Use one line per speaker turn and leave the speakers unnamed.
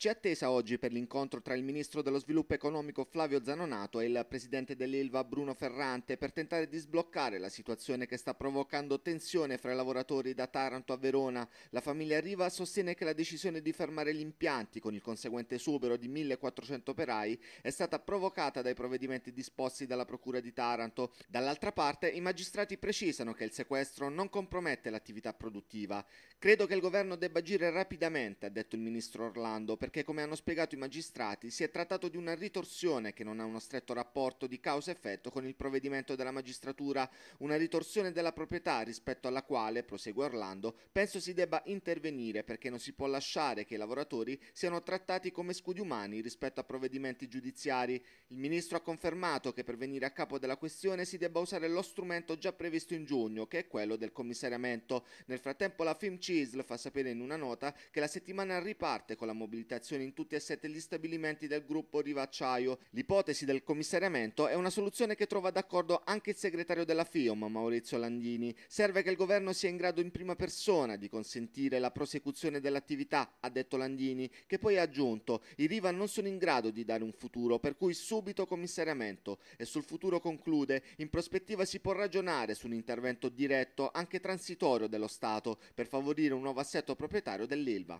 C'è attesa oggi per l'incontro tra il ministro dello sviluppo economico Flavio Zanonato e il presidente dell'Ilva Bruno Ferrante per tentare di sbloccare la situazione che sta provocando tensione fra i lavoratori da Taranto a Verona. La famiglia Riva sostiene che la decisione di fermare gli impianti con il conseguente subero di 1400 operai è stata provocata dai provvedimenti disposti dalla Procura di Taranto. Dall'altra parte i magistrati precisano che il sequestro non compromette l'attività produttiva. Credo che il governo debba agire rapidamente, ha detto il ministro Orlando, per perché come hanno spiegato i magistrati si è trattato di una ritorsione che non ha uno stretto rapporto di causa-effetto con il provvedimento della magistratura, una ritorsione della proprietà rispetto alla quale, prosegue Orlando, penso si debba intervenire perché non si può lasciare che i lavoratori siano trattati come scudi umani rispetto a provvedimenti giudiziari. Il ministro ha confermato che per venire a capo della questione si debba usare lo strumento già previsto in giugno, che è quello del commissariamento. Nel frattempo la Film CISL fa sapere in una nota che la settimana riparte con la mobilità direzione in tutti e sette gli stabilimenti del gruppo Rivacciaio. L'ipotesi del commissariamento è una soluzione che trova d'accordo anche il segretario della FIOM, Maurizio Landini. Serve che il governo sia in grado in prima persona di consentire la prosecuzione dell'attività, ha detto Landini, che poi ha aggiunto i Riva non sono in grado di dare un futuro, per cui subito commissariamento. E sul futuro conclude, in prospettiva si può ragionare su un intervento diretto, anche transitorio dello Stato, per favorire un nuovo assetto proprietario dell'Ilva.